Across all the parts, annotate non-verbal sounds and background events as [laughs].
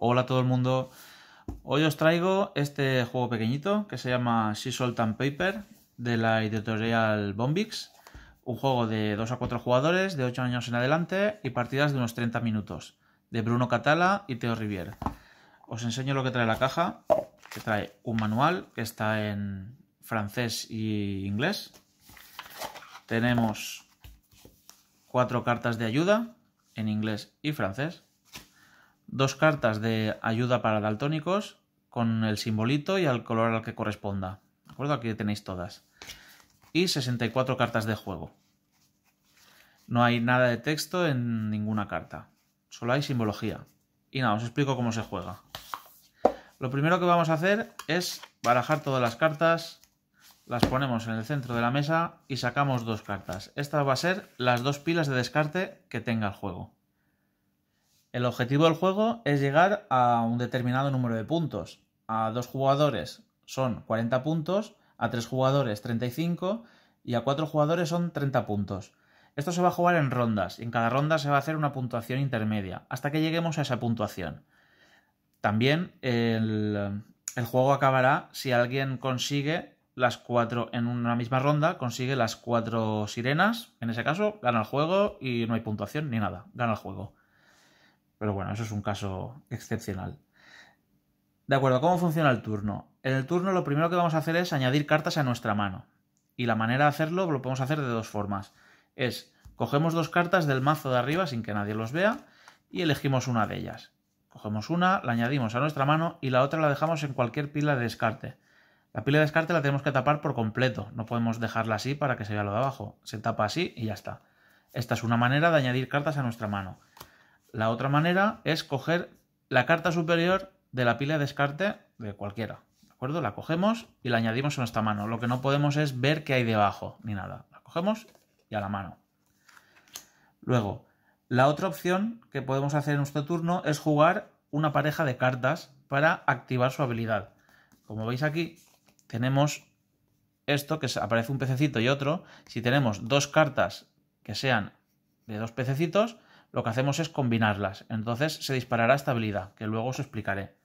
Hola a todo el mundo. Hoy os traigo este juego pequeñito que se llama Sea Salt and Paper de la editorial Bombix. Un juego de 2 a 4 jugadores de 8 años en adelante y partidas de unos 30 minutos. De Bruno Catala y Theo Rivier. Os enseño lo que trae la caja, que trae un manual que está en francés y inglés. Tenemos cuatro cartas de ayuda en inglés y francés dos cartas de ayuda para daltónicos con el simbolito y al color al que corresponda. acuerdo? Aquí tenéis todas. Y 64 cartas de juego. No hay nada de texto en ninguna carta. Solo hay simbología. Y nada, os explico cómo se juega. Lo primero que vamos a hacer es barajar todas las cartas, las ponemos en el centro de la mesa y sacamos dos cartas. Estas va a ser las dos pilas de descarte que tenga el juego. El objetivo del juego es llegar a un determinado número de puntos. A dos jugadores son 40 puntos, a tres jugadores 35 y a cuatro jugadores son 30 puntos. Esto se va a jugar en rondas y en cada ronda se va a hacer una puntuación intermedia hasta que lleguemos a esa puntuación. También el, el juego acabará si alguien consigue las cuatro en una misma ronda, consigue las cuatro sirenas, en ese caso gana el juego y no hay puntuación ni nada, gana el juego. Pero bueno, eso es un caso excepcional. De acuerdo, ¿cómo funciona el turno? En el turno lo primero que vamos a hacer es añadir cartas a nuestra mano. Y la manera de hacerlo lo podemos hacer de dos formas. Es cogemos dos cartas del mazo de arriba sin que nadie los vea y elegimos una de ellas. Cogemos una, la añadimos a nuestra mano y la otra la dejamos en cualquier pila de descarte. La pila de descarte la tenemos que tapar por completo, no podemos dejarla así para que se vea lo de abajo. Se tapa así y ya está. Esta es una manera de añadir cartas a nuestra mano. La otra manera es coger la carta superior de la pila de descarte de cualquiera. ¿De acuerdo? La cogemos y la añadimos a nuestra mano. Lo que no podemos es ver qué hay debajo ni nada. La cogemos y a la mano. Luego, la otra opción que podemos hacer en nuestro turno es jugar una pareja de cartas para activar su habilidad. Como veis aquí, tenemos esto que aparece un pececito y otro. Si tenemos dos cartas que sean de dos pececitos, lo que hacemos es combinarlas. Entonces se disparará esta habilidad, que luego os explicaré.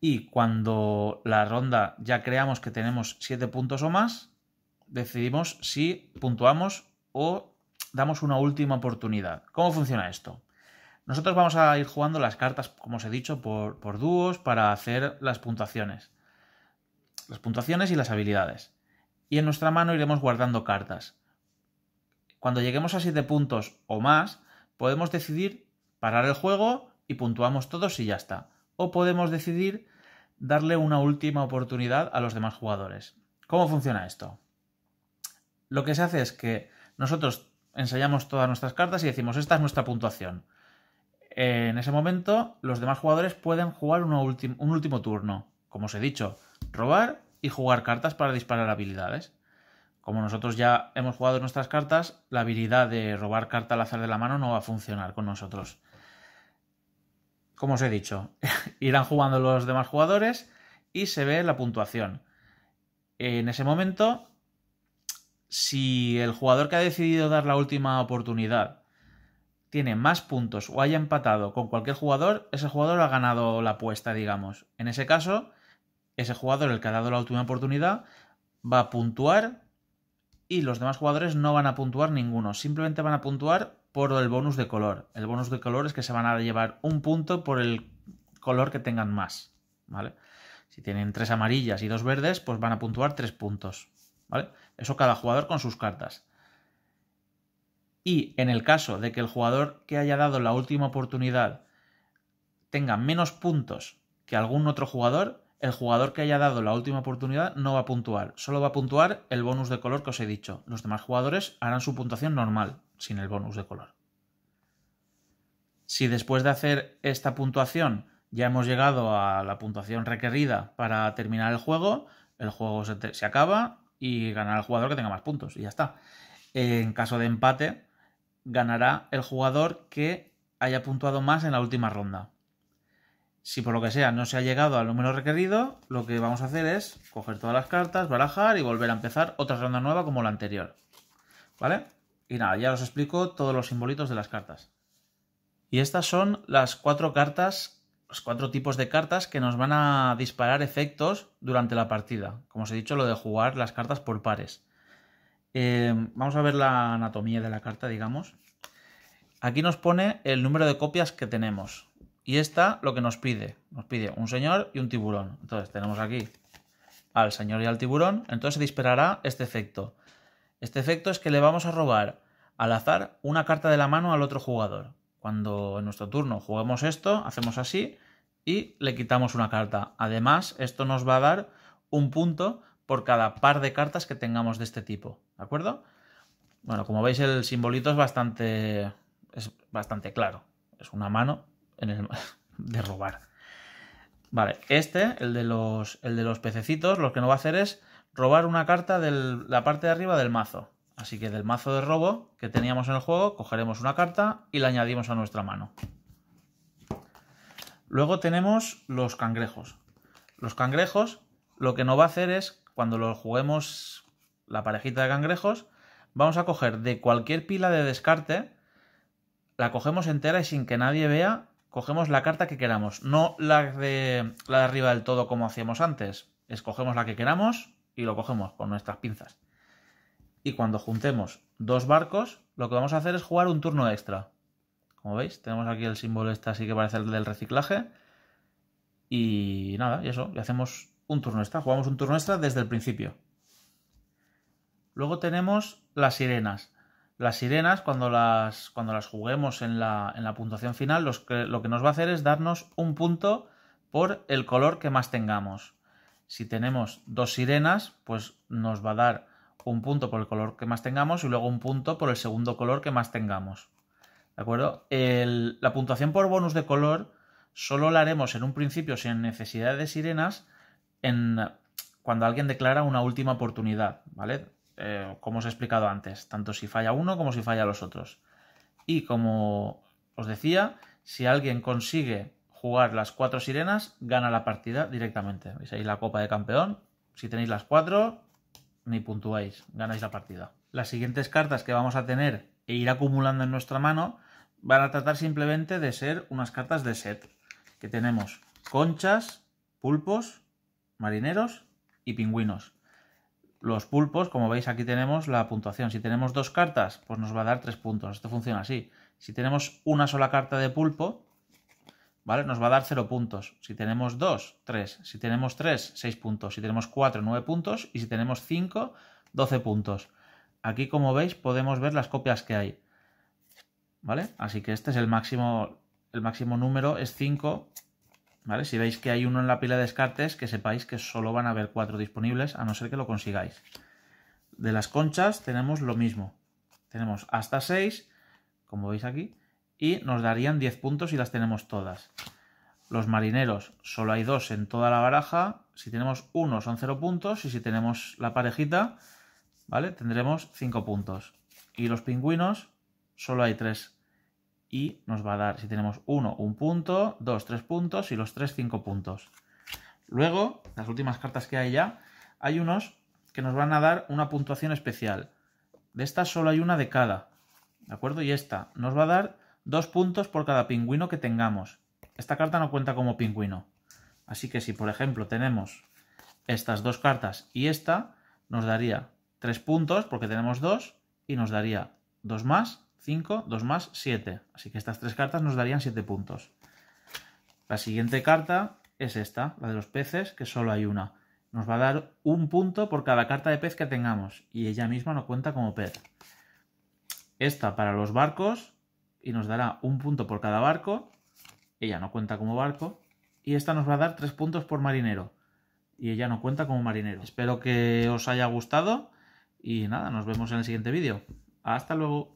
Y cuando la ronda ya creamos que tenemos 7 puntos o más, decidimos si puntuamos o damos una última oportunidad. ¿Cómo funciona esto? Nosotros vamos a ir jugando las cartas, como os he dicho, por, por dúos para hacer las puntuaciones. Las puntuaciones y las habilidades. Y en nuestra mano iremos guardando cartas. Cuando lleguemos a 7 puntos o más, podemos decidir parar el juego y puntuamos todos y ya está. O podemos decidir darle una última oportunidad a los demás jugadores. ¿Cómo funciona esto? Lo que se hace es que nosotros ensayamos todas nuestras cartas y decimos, esta es nuestra puntuación. En ese momento, los demás jugadores pueden jugar un último turno. Como os he dicho, robar y jugar cartas para disparar habilidades como nosotros ya hemos jugado nuestras cartas, la habilidad de robar carta al azar de la mano no va a funcionar con nosotros. Como os he dicho, [laughs] irán jugando los demás jugadores y se ve la puntuación. En ese momento, si el jugador que ha decidido dar la última oportunidad tiene más puntos o haya empatado con cualquier jugador, ese jugador ha ganado la apuesta, digamos. En ese caso, ese jugador, el que ha dado la última oportunidad, va a puntuar y los demás jugadores no van a puntuar ninguno, simplemente van a puntuar por el bonus de color. El bonus de color es que se van a llevar un punto por el color que tengan más, ¿vale? Si tienen tres amarillas y dos verdes, pues van a puntuar tres puntos, ¿vale? Eso cada jugador con sus cartas. Y en el caso de que el jugador que haya dado la última oportunidad tenga menos puntos que algún otro jugador, el jugador que haya dado la última oportunidad no va a puntuar, solo va a puntuar el bonus de color que os he dicho. Los demás jugadores harán su puntuación normal, sin el bonus de color. Si después de hacer esta puntuación ya hemos llegado a la puntuación requerida para terminar el juego, el juego se, acaba y ganará el jugador que tenga más puntos y ya está. En caso de empate, ganará el jugador que haya puntuado más en la última ronda. Si por lo que sea no se ha llegado al número requerido, lo que vamos a hacer es coger todas las cartas, barajar y volver a empezar otra ronda nueva como la anterior. ¿Vale? Y nada, ya os explico todos los simbolitos de las cartas. Y estas son las cuatro cartas, los cuatro tipos de cartas que nos van a disparar efectos durante la partida. Como os he dicho, lo de jugar las cartas por pares. Eh, vamos a ver la anatomía de la carta, digamos. Aquí nos pone el número de copias que tenemos. Y esta lo que nos pide, nos pide un señor y un tiburón. Entonces tenemos aquí al señor y al tiburón, entonces se disparará este efecto. Este efecto es que le vamos a robar al azar una carta de la mano al otro jugador. Cuando en nuestro turno juguemos esto, hacemos así y le quitamos una carta. Además, esto nos va a dar un punto por cada par de cartas que tengamos de este tipo, ¿de acuerdo? Bueno, como veis el simbolito es bastante es bastante claro. Es una mano [laughs] de robar. Vale, este, el de, los, el de los pececitos, lo que no va a hacer es robar una carta de la parte de arriba del mazo. Así que del mazo de robo que teníamos en el juego, cogeremos una carta y la añadimos a nuestra mano. Luego tenemos los cangrejos. Los cangrejos lo que no va a hacer es, cuando los juguemos la parejita de cangrejos, vamos a coger de cualquier pila de descarte, la cogemos entera y sin que nadie vea cogemos la carta que queramos, no la de, la de arriba del todo como hacíamos antes. Escogemos la que queramos y lo cogemos con nuestras pinzas. Y cuando juntemos dos barcos, lo que vamos a hacer es jugar un turno extra. Como veis, tenemos aquí el símbolo este así que parece el del reciclaje. Y nada, y eso, y hacemos un turno extra, jugamos un turno extra desde el principio. Luego tenemos las sirenas las sirenas, cuando las, cuando las juguemos en la, puntuación final, que, lo que nos va a hacer es darnos un punto por el color que más tengamos. Si tenemos dos sirenas, pues nos va a dar un punto por el color que más tengamos y luego un punto por el segundo color que más tengamos. ¿De acuerdo? la puntuación por bonus de color solo la haremos en un principio sin necesidad de sirenas en, cuando alguien declara una última oportunidad, ¿vale? Eh, como os he explicado antes, tanto si falla uno como si falla los otros. Y como os decía, si alguien consigue jugar las cuatro sirenas, gana la partida directamente. Veis ahí la copa de campeón. Si tenéis las cuatro, ni puntuáis, ganáis la partida. Las siguientes cartas que vamos a tener e ir acumulando en nuestra mano van a tratar simplemente de ser unas cartas de set. Que tenemos conchas, pulpos, marineros y pingüinos. Los pulpos, como veis aquí tenemos la puntuación. Si tenemos dos cartas, pues nos va a dar tres puntos. Esto funciona así. Si tenemos una sola carta de pulpo, ¿vale? Nos va a dar cero puntos. Si tenemos dos, tres. Si tenemos tres, seis puntos. Si tenemos cuatro, nueve puntos. Y si tenemos cinco, doce puntos. Aquí, como veis, podemos ver las copias que hay. ¿Vale? Así que este es el máximo, el máximo número, es 5 si veis que hay uno en la pila de descartes, que sepáis que solo van a haber cuatro disponibles, a no ser que lo consigáis. De las conchas tenemos lo mismo. Tenemos hasta 6, como veis aquí, y nos darían 10 puntos si las tenemos todas. Los marineros, solo hay dos en toda la baraja. Si tenemos uno son 0 puntos y si tenemos la parejita, ¿vale? Tendremos cinco puntos. Y los pingüinos, solo hay tres y nos va a dar, si tenemos 1, un punto, 2, 3 puntos y los 3, 5 puntos. Luego, las últimas cartas que hay ya, hay unos que nos van a dar una puntuación especial. De estas solo hay una de cada, ¿de acuerdo? Y esta nos va a dar dos puntos por cada pingüino que tengamos. Esta carta no cuenta como pingüino. Así que si, por ejemplo, tenemos estas dos cartas y esta, nos daría tres puntos porque tenemos dos. y nos daría dos más 5, 2 más, 7. Así que estas tres cartas nos darían 7 puntos. La siguiente carta es esta, la de los peces, que solo hay una. Nos va a dar un punto por cada carta de pez que tengamos y ella misma no cuenta como pez. Esta para los barcos y nos dará un punto por cada barco. Ella no cuenta como barco. Y esta nos va a dar tres puntos por marinero y ella no cuenta como marinero. Espero que os haya gustado y nada, nos vemos en el siguiente vídeo. Hasta luego.